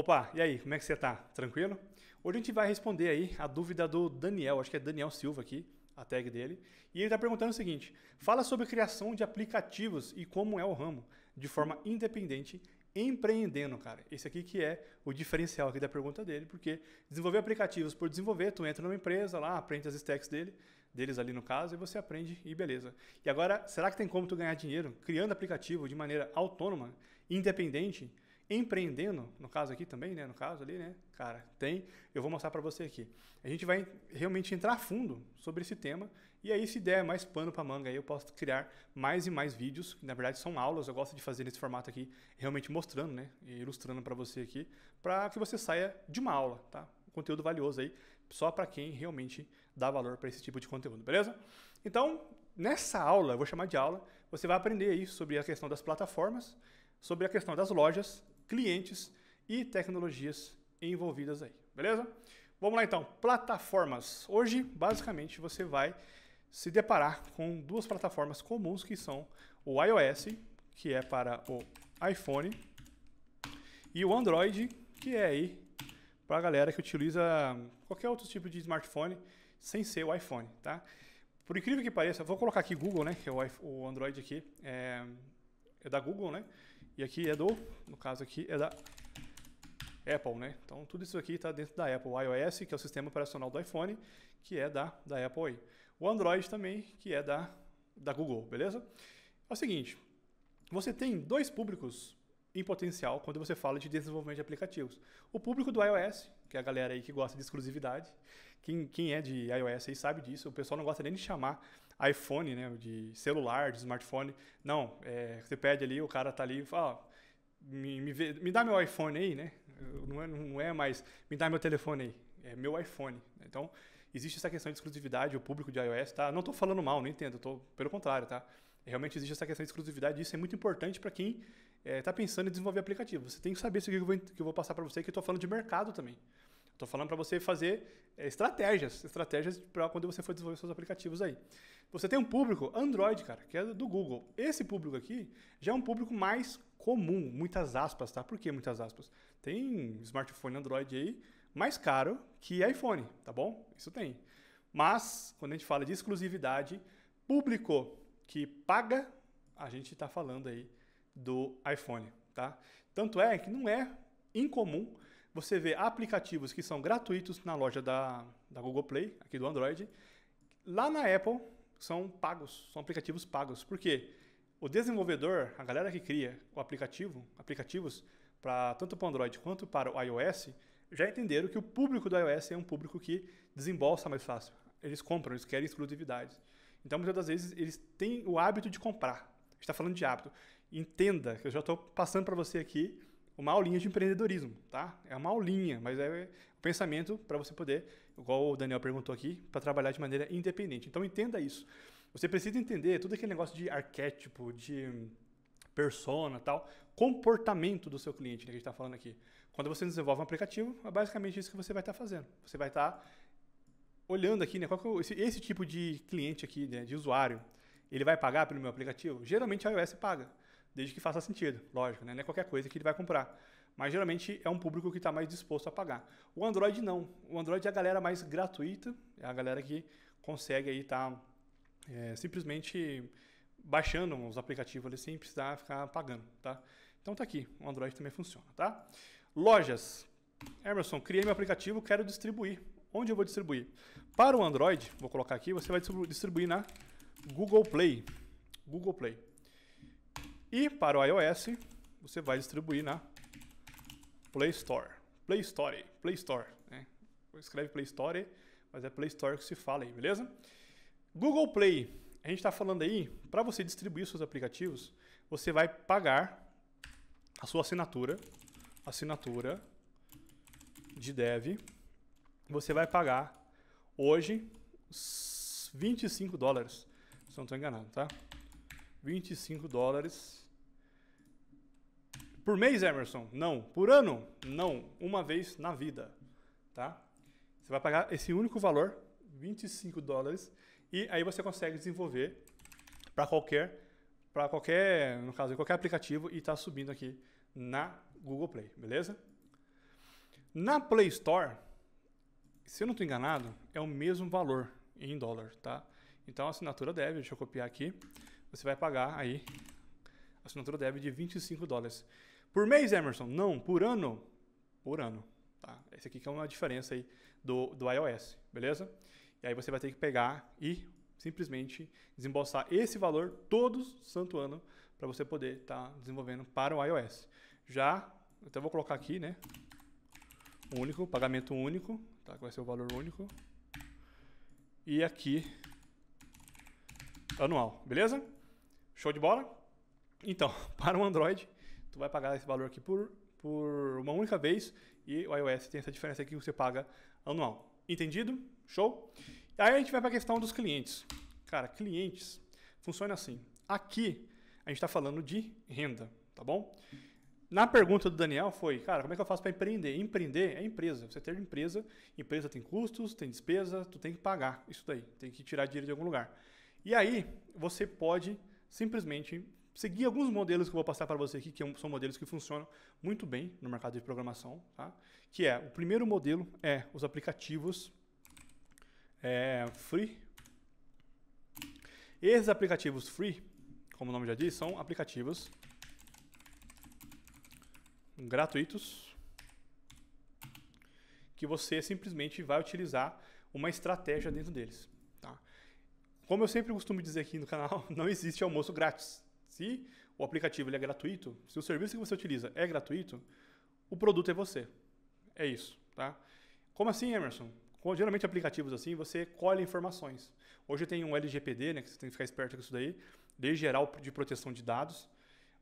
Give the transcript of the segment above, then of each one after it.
Opa, e aí, como é que você tá? Tranquilo? Hoje a gente vai responder aí a dúvida do Daniel, acho que é Daniel Silva aqui, a tag dele. E ele está perguntando o seguinte: fala sobre criação de aplicativos e como é o ramo, de forma independente, empreendendo, cara. Esse aqui que é o diferencial aqui da pergunta dele, porque desenvolver aplicativos por desenvolver, tu entra numa empresa lá, aprende as stacks dele, deles ali no caso, e você aprende e beleza. E agora, será que tem como tu ganhar dinheiro criando aplicativo de maneira autônoma, independente? empreendendo, no caso aqui também, né? No caso ali, né? Cara, tem. Eu vou mostrar para você aqui. A gente vai realmente entrar a fundo sobre esse tema e aí se der mais pano para manga, aí eu posso criar mais e mais vídeos. Na verdade, são aulas. Eu gosto de fazer nesse formato aqui, realmente mostrando, né? E ilustrando para você aqui, para que você saia de uma aula, tá? conteúdo valioso aí, só para quem realmente dá valor para esse tipo de conteúdo, beleza? Então, nessa aula, eu vou chamar de aula, você vai aprender aí sobre a questão das plataformas, sobre a questão das lojas clientes e tecnologias envolvidas aí, beleza? Vamos lá então, plataformas. Hoje, basicamente, você vai se deparar com duas plataformas comuns que são o iOS, que é para o iPhone, e o Android, que é aí para a galera que utiliza qualquer outro tipo de smartphone sem ser o iPhone, tá? Por incrível que pareça, vou colocar aqui Google, né? Que é o, Android aqui é, é da Google, né? E aqui é do, no caso aqui, é da Apple, né? Então tudo isso aqui está dentro da Apple. O iOS, que é o sistema operacional do iPhone, que é da, da Apple aí. O Android também, que é da, da Google, beleza? É o seguinte, você tem dois públicos em potencial quando você fala de desenvolvimento de aplicativos. O público do iOS, que é a galera aí que gosta de exclusividade, quem, quem é de iOS aí sabe disso, o pessoal não gosta nem de chamar iPhone, né? De celular, de smartphone. Não, é, você pede ali, o cara tá ali e fala, oh, me, me, vê, me, dá meu iPhone aí, né? Não é, não é mais, me dá meu telefone aí. É meu iPhone. Então, existe essa questão de exclusividade, o público de iOS, tá? Não estou falando mal, não entendo, tô, pelo contrário, tá? Realmente existe essa questão de exclusividade e isso é muito importante para quem está é, tá pensando em desenvolver aplicativo. Você tem que saber isso o que eu vou, que eu vou passar para você, que eu estou falando de mercado também. Estou falando para você fazer é, estratégias, estratégias para quando você for desenvolver seus aplicativos aí. Você tem um público Android, cara, que é do Google. Esse público aqui já é um público mais comum, muitas aspas, tá? Por que muitas aspas? Tem smartphone Android aí mais caro que iPhone, tá bom? Isso tem. Mas quando a gente fala de exclusividade, público que paga, a gente está falando aí do iPhone, tá? Tanto é que não é incomum você vê aplicativos que são gratuitos na loja da, da Google Play, aqui do Android. Lá na Apple, são pagos, são aplicativos pagos. Por quê? O desenvolvedor, a galera que cria o aplicativo, aplicativos para tanto para o Android quanto para o iOS, já entenderam que o público do iOS é um público que desembolsa mais fácil. Eles compram, eles querem exclusividades. Então, muitas das vezes, eles têm o hábito de comprar. A gente está falando de hábito. Entenda que eu já estou passando para você aqui uma aulinha de empreendedorismo, tá? É uma aulinha, mas é o pensamento para você poder, igual o Daniel perguntou aqui, para trabalhar de maneira independente. Então entenda isso. Você precisa entender tudo aquele negócio de arquétipo, de persona, tal, comportamento do seu cliente, né, que a gente está falando aqui. Quando você desenvolve um aplicativo, é basicamente isso que você vai estar tá fazendo. Você vai estar tá olhando aqui, né, qual que é esse, esse tipo de cliente aqui, né, de usuário, ele vai pagar pelo meu aplicativo? Geralmente a iOS paga desde que faça sentido, lógico, né? Não é qualquer coisa que ele vai comprar. Mas geralmente é um público que está mais disposto a pagar. O Android não. O Android é a galera mais gratuita, é a galera que consegue aí estar tá, é, simplesmente baixando os aplicativos ali sem precisar ficar pagando, tá? Então tá aqui, o Android também funciona, tá? Lojas. Emerson, criei meu aplicativo, quero distribuir. Onde eu vou distribuir? Para o Android, vou colocar aqui, você vai distribuir na Google Play. Google Play. E para o iOS, você vai distribuir na Play Store. Play Store, Play Store, né? Escreve Play Store, mas é Play Store que se fala aí, beleza? Google Play, a gente está falando aí, para você distribuir seus aplicativos, você vai pagar a sua assinatura, assinatura de dev, você vai pagar hoje 25 dólares, se não estou enganado, tá? 25 dólares por mês, Emerson? Não. Por ano? Não. Uma vez na vida, tá? Você vai pagar esse único valor, 25 dólares, e aí você consegue desenvolver para qualquer para qualquer, no caso, qualquer aplicativo e está subindo aqui na Google Play, beleza? Na Play Store, se eu não estou enganado, é o mesmo valor em dólar, tá? Então a assinatura deve, deixa eu copiar aqui, você vai pagar aí a assinatura deve de 25 dólares. Por mês, Emerson? Não, por ano? Por ano. Tá? Esse aqui que é uma diferença aí do, do iOS, beleza? E aí você vai ter que pegar e simplesmente desembolsar esse valor todo santo ano para você poder estar tá desenvolvendo para o iOS. Já, até vou colocar aqui, né? Único, pagamento único, tá? Que vai ser o valor único. E aqui, anual, beleza? Show de bola? Então, para o Android, tu vai pagar esse valor aqui por, por uma única vez e o iOS tem essa diferença aqui que você paga anual. Entendido? Show? Aí a gente vai para a questão dos clientes. Cara, clientes funciona assim. Aqui a gente está falando de renda, tá bom? Na pergunta do Daniel foi, cara, como é que eu faço para empreender? Empreender é empresa. Você tem empresa, empresa tem custos, tem despesa, tu tem que pagar isso daí, tem que tirar dinheiro de algum lugar. E aí você pode simplesmente seguir alguns modelos que eu vou passar para você aqui, que é são modelos que funcionam muito bem no mercado de programação, tá? Que é, o primeiro modelo é os aplicativos é, free. Esses aplicativos free, como o nome já diz, são aplicativos gratuitos que você simplesmente vai utilizar uma estratégia dentro deles. Tá? Como eu sempre costumo dizer aqui no canal, não existe almoço grátis. Se o aplicativo é gratuito, se o serviço que você utiliza é gratuito, o produto é você. É isso, tá? Como assim, Emerson? Com, geralmente aplicativos assim, você colhe informações. Hoje tem um LGPD, né, que você tem que ficar esperto com isso daí, de Geral de Proteção de Dados,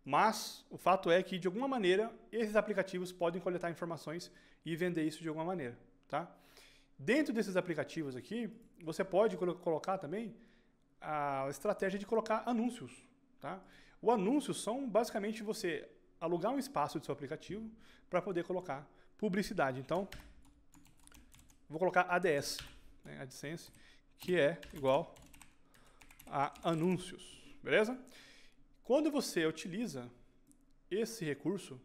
mas o fato é que de alguma maneira esses aplicativos podem coletar informações e vender isso de alguma maneira, tá? Dentro desses aplicativos aqui, você pode colocar também a estratégia de colocar anúncios. Tá? O anúncio são basicamente você alugar um espaço do seu aplicativo para poder colocar publicidade. Então, vou colocar ADS, né, AdSense, que é igual a anúncios, beleza? Quando você utiliza esse recurso,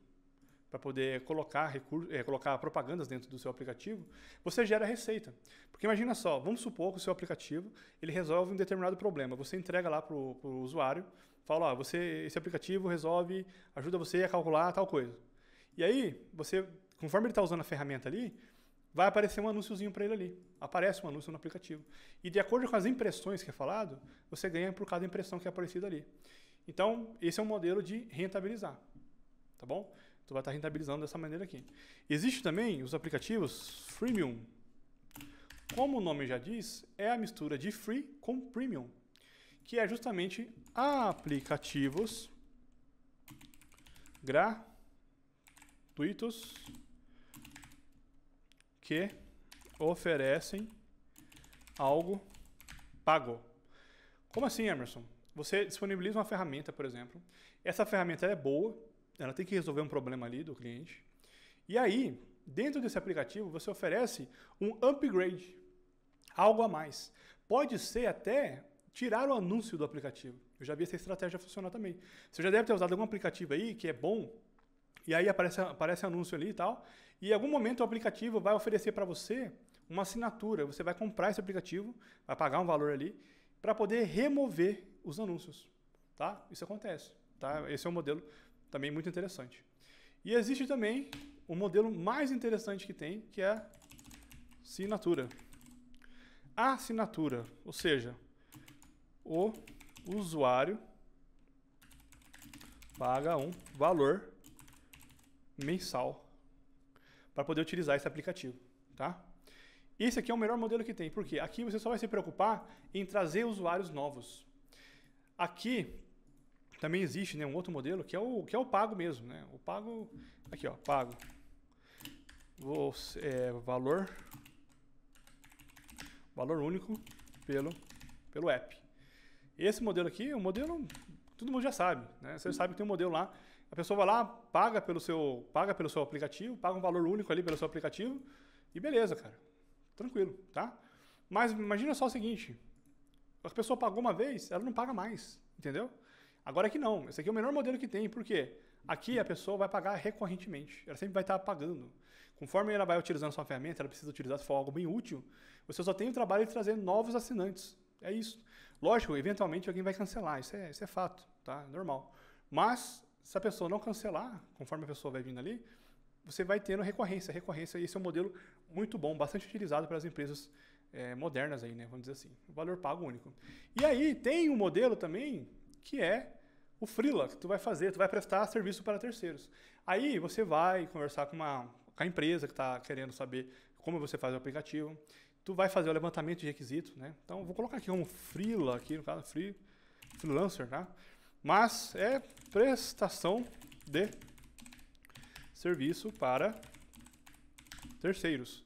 para poder colocar recurso, é, colocar propagandas dentro do seu aplicativo, você gera receita. Porque imagina só, vamos supor que o seu aplicativo ele resolve um determinado problema. Você entrega lá para o usuário, fala, ah, você, esse aplicativo resolve, ajuda você a calcular tal coisa. E aí, você, conforme ele está usando a ferramenta ali, vai aparecer um anúnciozinho para ele ali. Aparece um anúncio no aplicativo. E de acordo com as impressões que é falado, você ganha por cada impressão que é aparecida ali. Então, esse é um modelo de rentabilizar. Tá bom? Tu vai estar tá rentabilizando dessa maneira aqui. Existem também os aplicativos freemium. Como o nome já diz, é a mistura de free com premium, que é justamente aplicativos gratuitos que oferecem algo pago. Como assim, Emerson? Você disponibiliza uma ferramenta, por exemplo. Essa ferramenta é boa, ela tem que resolver um problema ali do cliente. E aí, dentro desse aplicativo, você oferece um upgrade, algo a mais. Pode ser até tirar o anúncio do aplicativo. Eu já vi essa estratégia funcionar também. Você já deve ter usado algum aplicativo aí que é bom, e aí aparece, aparece anúncio ali e tal, e em algum momento o aplicativo vai oferecer para você uma assinatura. Você vai comprar esse aplicativo, vai pagar um valor ali, para poder remover os anúncios. Tá? Isso acontece. Tá? Esse é o modelo também muito interessante. E existe também o modelo mais interessante que tem, que é assinatura. A assinatura, ou seja, o usuário paga um valor mensal para poder utilizar esse aplicativo, tá? Esse aqui é o melhor modelo que tem, porque aqui você só vai se preocupar em trazer usuários novos. Aqui também existe né, um outro modelo que é o, que é o pago mesmo. Né? O pago. Aqui, ó, pago. Vou, é, valor. Valor único pelo, pelo app. Esse modelo aqui é um modelo. Todo mundo já sabe. Né? Você sabe que tem um modelo lá. A pessoa vai lá, paga pelo seu, paga pelo seu aplicativo, paga um valor único ali pelo seu aplicativo. E beleza, cara. Tranquilo, tá? Mas imagina só o seguinte: a pessoa pagou uma vez, ela não paga mais, entendeu? Agora é que não, esse aqui é o melhor modelo que tem, por quê? Aqui a pessoa vai pagar recorrentemente, ela sempre vai estar pagando. Conforme ela vai utilizando sua ferramenta, ela precisa utilizar se for algo bem útil, você só tem o trabalho de trazer novos assinantes. É isso. Lógico, eventualmente alguém vai cancelar, isso é, isso é fato, tá? Normal. Mas se a pessoa não cancelar, conforme a pessoa vai vindo ali, você vai tendo recorrência, recorrência, e esse é um modelo muito bom, bastante utilizado pelas empresas é, modernas aí, né? Vamos dizer assim. Valor pago único. E aí tem um modelo também que é o freela que tu vai fazer, tu vai prestar serviço para terceiros. Aí você vai conversar com, uma, com a empresa que está querendo saber como você faz o aplicativo, tu vai fazer o levantamento de requisito, né? Então vou colocar aqui como freela aqui no caso free freelancer, tá? Mas é prestação de serviço para terceiros.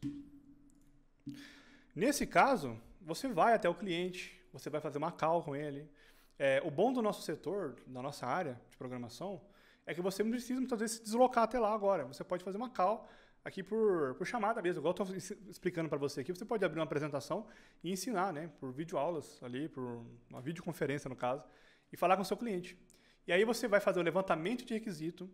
Nesse caso, você vai até o cliente, você vai fazer uma call com ele, é, o bom do nosso setor, da nossa área de programação, é que você não precisa muitas vezes se deslocar até lá agora. Você pode fazer uma call aqui por, por chamada mesmo, igual eu estou explicando para você aqui. Você pode abrir uma apresentação e ensinar, né? Por videoaulas ali, por uma videoconferência no caso, e falar com o seu cliente. E aí você vai fazer o levantamento de requisito,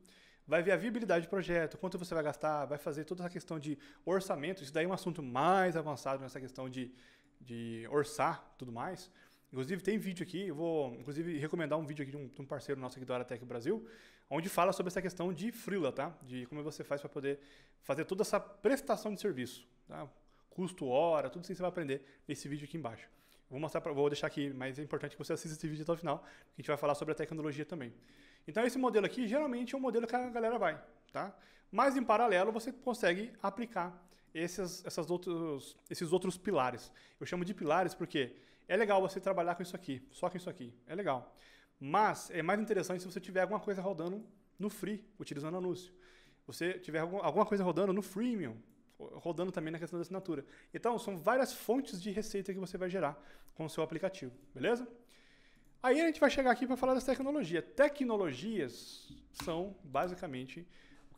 vai ver a viabilidade do projeto, quanto você vai gastar, vai fazer toda essa questão de orçamento. Isso daí é um assunto mais avançado nessa questão de, de orçar tudo mais. Inclusive, tem vídeo aqui, eu vou, inclusive, recomendar um vídeo aqui de um, de um parceiro nosso aqui da Aratec Brasil, onde fala sobre essa questão de frila, tá? De como você faz para poder fazer toda essa prestação de serviço, tá? Custo, hora, tudo isso você vai aprender nesse vídeo aqui embaixo. Vou mostrar, pra, vou deixar aqui, mas é importante que você assista esse vídeo até o final, que a gente vai falar sobre a tecnologia também. Então, esse modelo aqui, geralmente, é um modelo que a galera vai, tá? Mas, em paralelo, você consegue aplicar esses, essas outros, esses outros pilares. Eu chamo de pilares porque é legal você trabalhar com isso aqui, só com isso aqui. É legal. Mas é mais interessante se você tiver alguma coisa rodando no free, utilizando anúncio. Você tiver alguma coisa rodando no freemium, rodando também na questão da assinatura. Então, são várias fontes de receita que você vai gerar com o seu aplicativo, beleza? Aí a gente vai chegar aqui para falar das tecnologias. Tecnologias são basicamente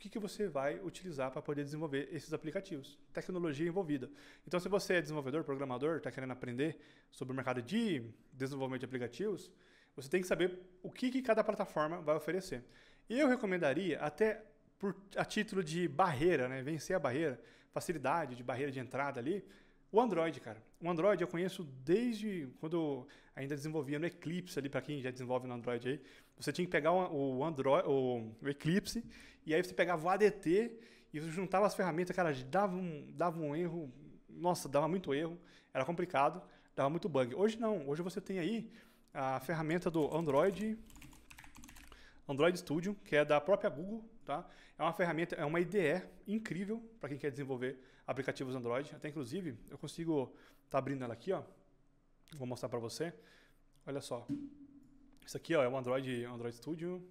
que, que você vai utilizar para poder desenvolver esses aplicativos. Tecnologia envolvida. Então, se você é desenvolvedor, programador, está querendo aprender sobre o mercado de desenvolvimento de aplicativos, você tem que saber o que, que cada plataforma vai oferecer. Eu recomendaria, até por, a título de barreira, né? vencer a barreira, facilidade de barreira de entrada ali, o Android, cara. O Android eu conheço desde quando eu ainda desenvolvia no Eclipse ali, para quem já desenvolve no Android aí. Você tinha que pegar o Android, o, Eclipse, e aí você pegava o ADT e você juntava as ferramentas, cara, dava um, dava um erro. Nossa, dava muito erro, era complicado, dava muito bug. Hoje não, hoje você tem aí a ferramenta do Android Android Studio, que é da própria Google, tá? É uma ferramenta, é uma IDE incrível para quem quer desenvolver aplicativos Android. Até inclusive, eu consigo tá abrindo ela aqui, ó. Vou mostrar para você. Olha só. Isso aqui, ó, é o Android, Android Studio.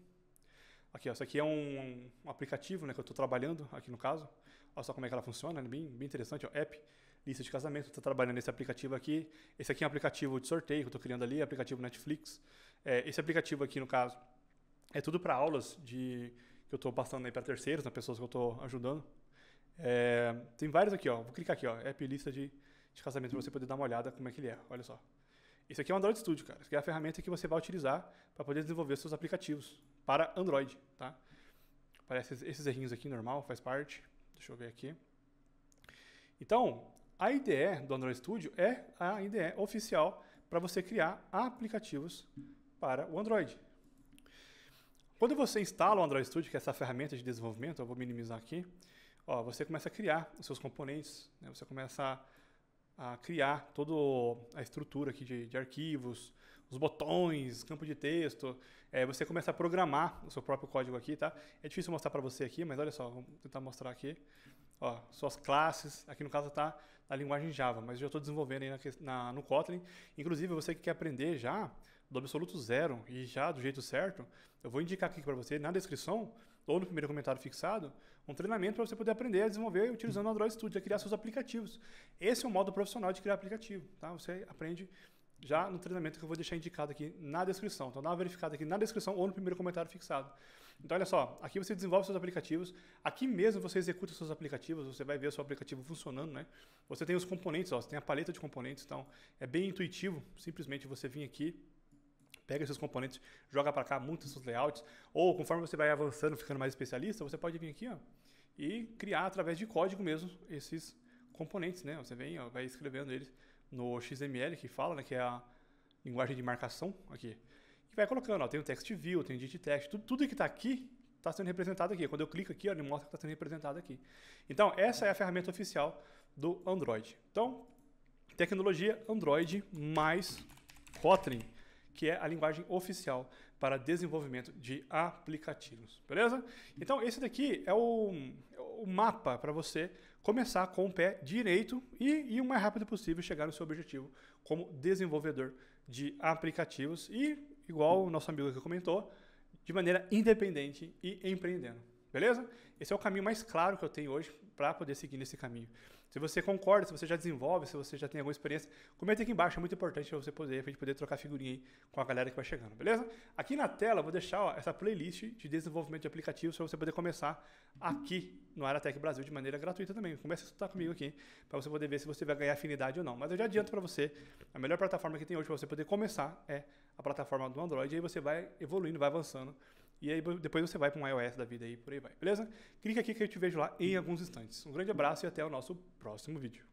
Aqui, ó, isso aqui é um, um aplicativo, né, que eu estou trabalhando aqui no caso. Olha só como é que ela funciona, né, bem, bem interessante, ó, app, lista de casamento, estou trabalhando nesse aplicativo aqui. Esse aqui é um aplicativo de sorteio que eu estou criando ali, aplicativo Netflix. É, esse aplicativo aqui, no caso, é tudo para aulas de que eu estou passando aí para terceiros, né, pessoas que eu estou ajudando. É, tem vários aqui, ó. Vou clicar aqui, ó. App lista de, de casamento para você poder dar uma olhada como é que ele é. Olha só. Isso aqui é o Android Studio, cara. Isso aqui é a ferramenta que você vai utilizar para poder desenvolver seus aplicativos para Android, tá? Aparece esses errinhos aqui, normal, faz parte. Deixa eu ver aqui. Então, a IDE do Android Studio é a IDE oficial para você criar aplicativos para o Android. Quando você instala o Android Studio, que é essa ferramenta de desenvolvimento, eu vou minimizar aqui, ó, você começa a criar os seus componentes, né? você começa a, a, criar toda a estrutura aqui de, de arquivos, os botões, campo de texto, é, você começa a programar o seu próprio código aqui, tá? É difícil mostrar para você aqui, mas olha só, vou tentar mostrar aqui. Ó, suas classes, aqui no caso está na linguagem Java, mas eu já estou desenvolvendo aí na, na, no Kotlin. Inclusive, você que quer aprender já do absoluto zero e já do jeito certo, eu vou indicar aqui para você na descrição ou no primeiro comentário fixado, um treinamento para você poder aprender a desenvolver utilizando o Android Studio, a é criar seus aplicativos. Esse é o modo profissional de criar aplicativo. Tá? Você aprende já no treinamento que eu vou deixar indicado aqui na descrição. Então dá uma verificada aqui na descrição ou no primeiro comentário fixado. Então olha só, aqui você desenvolve seus aplicativos, aqui mesmo você executa seus aplicativos, você vai ver o seu aplicativo funcionando, né? Você tem os componentes, ó, você tem a paleta de componentes, então é bem intuitivo, simplesmente você vir aqui pega esses componentes, joga para cá, muitos seus layouts, ou conforme você vai avançando, ficando mais especialista, você pode vir aqui ó, e criar através de código mesmo esses componentes, né? Você vem, ó, vai escrevendo eles no XML que fala, né, que é a linguagem de marcação aqui. E vai colocando, ó, tem o text view, tem o digit text, tudo, tudo que está aqui está sendo representado aqui. Quando eu clico aqui, ó, ele mostra que está sendo representado aqui. Então, essa é a ferramenta oficial do Android. Então, tecnologia Android mais Kotlin que é a linguagem oficial para desenvolvimento de aplicativos, beleza? Então, esse daqui é o, é o mapa para você começar com o pé direito e, e o mais rápido possível chegar no seu objetivo como desenvolvedor de aplicativos e, igual o nosso amigo que comentou, de maneira independente e empreendendo. Beleza? Esse é o caminho mais claro que eu tenho hoje para poder seguir nesse caminho. Se você concorda, se você já desenvolve, se você já tem alguma experiência, comenta aqui embaixo, é muito importante para você poder, pra gente poder trocar figurinha aí com a galera que vai chegando, beleza? Aqui na tela eu vou deixar ó, essa playlist de desenvolvimento de aplicativos para você poder começar aqui no Aratec Brasil de maneira gratuita também. Começa a estudar comigo aqui para você poder ver se você vai ganhar afinidade ou não. Mas eu já adianto para você, a melhor plataforma que tem hoje para você poder começar é a plataforma do Android e aí você vai evoluindo, vai avançando e aí depois você vai para um iOS da vida aí, por aí vai. Beleza? Clica aqui que eu te vejo lá em alguns instantes. Um grande abraço e até o nosso próximo vídeo.